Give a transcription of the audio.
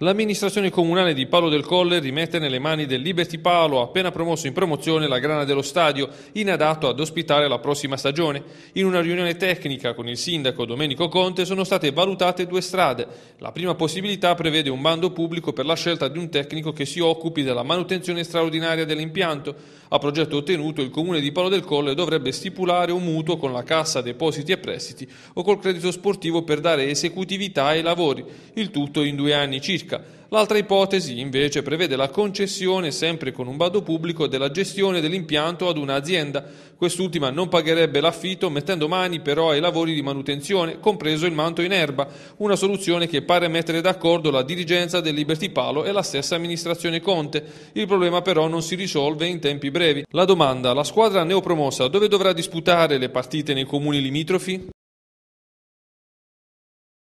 L'amministrazione comunale di Palo del Colle rimette nelle mani del Liberty Palo, appena promosso in promozione, la grana dello stadio, inadatto ad ospitare la prossima stagione. In una riunione tecnica con il sindaco Domenico Conte sono state valutate due strade. La prima possibilità prevede un bando pubblico per la scelta di un tecnico che si occupi della manutenzione straordinaria dell'impianto. A progetto ottenuto, il comune di Palo del Colle dovrebbe stipulare un mutuo con la Cassa Depositi e Prestiti o col credito sportivo per dare esecutività ai lavori, il tutto in due anni circa circa. L'altra ipotesi, invece, prevede la concessione, sempre con un bado pubblico, della gestione dell'impianto ad un'azienda. Quest'ultima non pagherebbe l'affitto, mettendo mani però ai lavori di manutenzione, compreso il manto in erba, una soluzione che pare mettere d'accordo la dirigenza del Liberty Palo e la stessa amministrazione Conte. Il problema però non si risolve in tempi brevi. La domanda, la squadra neopromossa dove dovrà disputare le partite nei comuni limitrofi?